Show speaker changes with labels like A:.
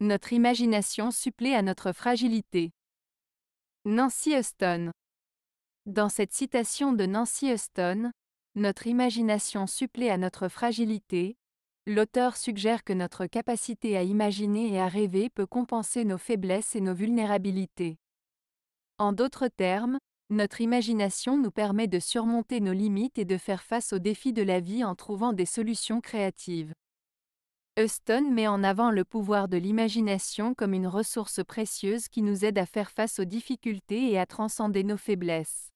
A: Notre imagination supplée à notre fragilité. Nancy Huston. Dans cette citation de Nancy Huston, Notre imagination supplée à notre fragilité, l'auteur suggère que notre capacité à imaginer et à rêver peut compenser nos faiblesses et nos vulnérabilités. En d'autres termes, notre imagination nous permet de surmonter nos limites et de faire face aux défis de la vie en trouvant des solutions créatives. Huston met en avant le pouvoir de l'imagination comme une ressource précieuse qui nous aide à faire face aux difficultés et à transcender nos faiblesses.